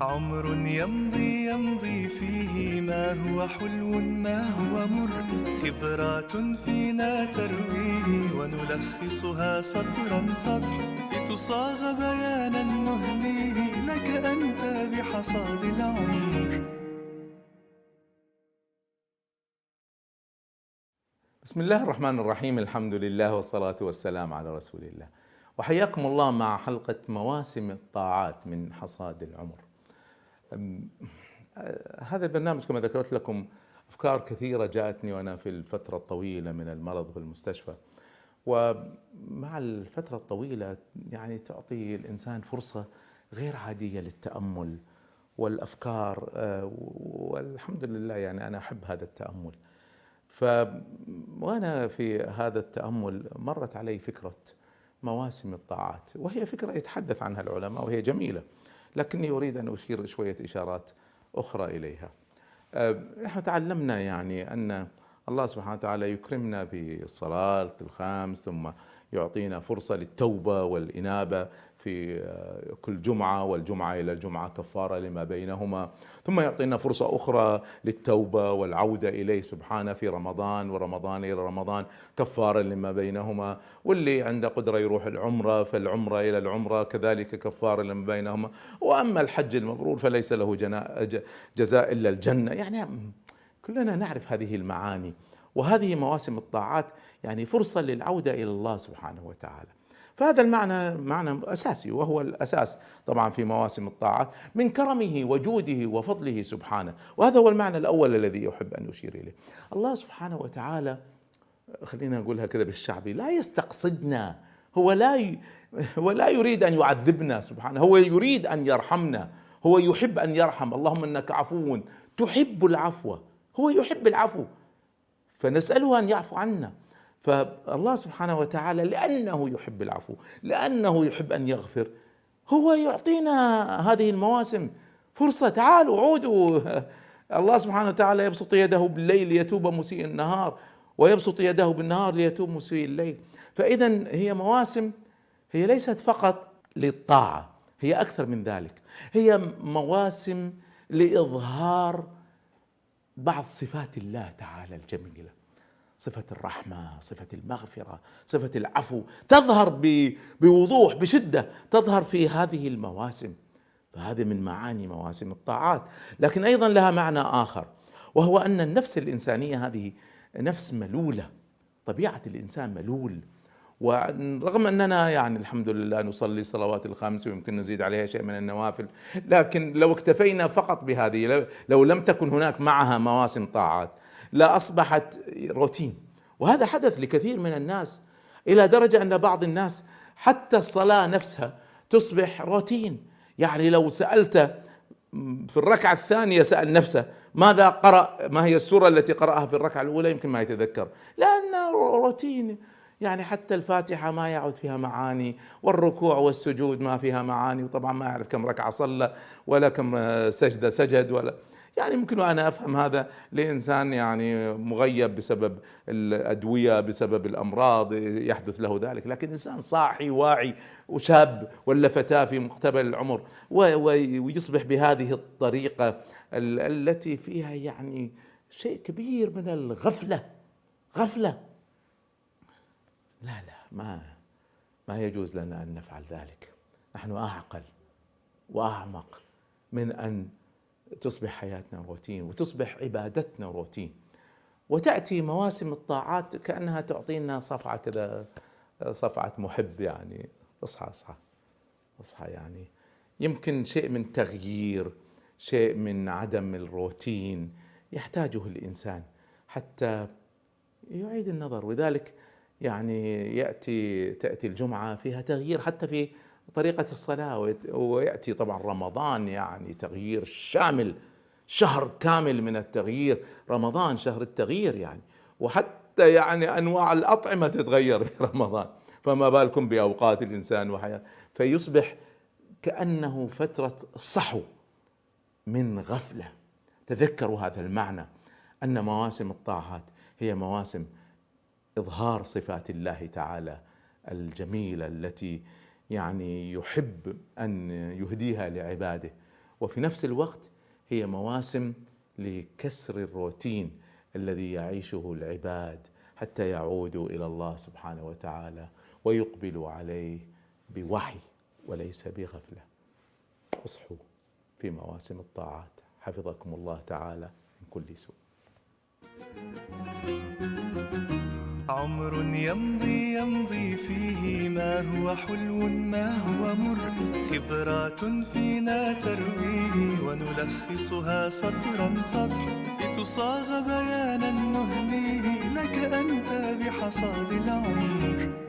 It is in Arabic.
عمر يمضي يمضي فيه ما هو حلو ما هو مر خبرات فينا ترويه ونلخصها سطرا سطرا لتصاغ بيانا نهديه لك أنت بحصاد العمر بسم الله الرحمن الرحيم الحمد لله والصلاة والسلام على رسول الله وحياكم الله مع حلقة مواسم الطاعات من حصاد العمر هذا البرنامج كما ذكرت لكم افكار كثيره جاءتني وانا في الفتره الطويله من المرض في المستشفى ومع الفتره الطويله يعني تعطي الانسان فرصه غير عاديه للتامل والافكار آه، والحمد لله يعني انا احب هذا التامل ف وانا في هذا التامل مرت علي فكره مواسم الطاعات وهي فكره يتحدث عنها العلماء وهي جميله لكني أريد أن أشير شوية إشارات أخرى إليها أه، نحن تعلمنا يعني أن الله سبحانه وتعالى يكرمنا بالصلاة الخامس ثم يعطينا فرصة للتوبة والإنابة في آه، كل جمعة والجمعة إلى الجمعة كفارة لما بينهما ثم يعطينا فرصة أخرى للتوبة والعودة إليه سبحانه في رمضان ورمضان إلى رمضان كفارة لما بينهما واللي عنده قدرة يروح العمرة فالعمرة إلى العمرة كذلك كفارة لما بينهما وأما الحج المبرور فليس له جزاء إلا الجنة يعني كلنا نعرف هذه المعاني وهذه مواسم الطاعات يعني فرصة للعودة إلى الله سبحانه وتعالى فهذا المعنى معنى اساسي وهو الاساس طبعا في مواسم الطاعات من كرمه وجوده وفضله سبحانه، وهذا هو المعنى الاول الذي احب ان اشير اليه. الله سبحانه وتعالى خلينا نقولها كذا بالشعبي لا يستقصدنا هو لا هو لا يريد ان يعذبنا سبحانه، هو يريد ان يرحمنا، هو يحب ان يرحم، اللهم انك عفو تحب العفو، هو يحب العفو فنسأله أن يعفو عنا فالله سبحانه وتعالى لأنه يحب العفو لأنه يحب أن يغفر هو يعطينا هذه المواسم فرصة تعالوا عودوا الله سبحانه وتعالى يبسط يده بالليل ليتوب مسيء النهار ويبسط يده بالنهار ليتوب مسيء الليل فإذا هي مواسم هي ليست فقط للطاعة هي أكثر من ذلك هي مواسم لإظهار بعض صفات الله تعالى الجميله صفه الرحمه صفه المغفره صفه العفو تظهر بوضوح بشده تظهر في هذه المواسم فهذه من معاني مواسم الطاعات لكن ايضا لها معنى اخر وهو ان النفس الانسانيه هذه نفس ملوله طبيعه الانسان ملول ورغم اننا يعني الحمد لله نصلي الصلوات الخمس ويمكن نزيد عليها شيء من النوافل لكن لو اكتفينا فقط بهذه لو لم تكن هناك معها مواسم طاعات لاصبحت لا روتين وهذا حدث لكثير من الناس الى درجه ان بعض الناس حتى الصلاه نفسها تصبح روتين يعني لو سالت في الركعه الثانيه سال نفسه ماذا قرأ ما هي السورة التي قرأها في الركعة الأولى يمكن ما يتذكر لأنه روتين يعني حتى الفاتحة ما يعود فيها معاني والركوع والسجود ما فيها معاني وطبعا ما أعرف كم ركعة صلى ولا كم آه، سجدة سجد ولا يعني ممكن أنا أفهم هذا لإنسان يعني مغيب بسبب الأدوية بسبب الأمراض يحدث له ذلك لكن إنسان صاحي واعي وشاب ولا فتاة في مقتبل العمر ويصبح بهذه الطريقة التي فيها يعني شيء كبير من الغفلة غفله لا لا ما ما يجوز لنا ان نفعل ذلك نحن اعقل واعمق من ان تصبح حياتنا روتين وتصبح عبادتنا روتين وتاتي مواسم الطاعات كانها تعطينا صفعه كذا صفعه محب يعني اصحى اصحى اصحى يعني يمكن شيء من تغيير شيء من عدم الروتين يحتاجه الانسان حتى يعيد النظر ولذلك يعني ياتي تاتي الجمعه فيها تغيير حتى في طريقه الصلاه وياتي طبعا رمضان يعني تغيير شامل شهر كامل من التغيير رمضان شهر التغيير يعني وحتى يعني انواع الاطعمه تتغير في رمضان فما بالكم باوقات الانسان وحياته فيصبح كانه فتره صحو من غفله تذكروا هذا المعنى ان مواسم الطاعات هي مواسم اظهار صفات الله تعالى الجميله التي يعني يحب ان يهديها لعباده وفي نفس الوقت هي مواسم لكسر الروتين الذي يعيشه العباد حتى يعودوا الى الله سبحانه وتعالى ويقبلوا عليه بوحي وليس بغفله. اصحوا في مواسم الطاعات حفظكم الله تعالى من كل سوء. عمر يمضي يمضي فيه ما هو حلو ما هو مر خبرات فينا ترويه ونلخصها سطرا سطر لتصاغ بيانا نهديه لك أنت بحصاد العمر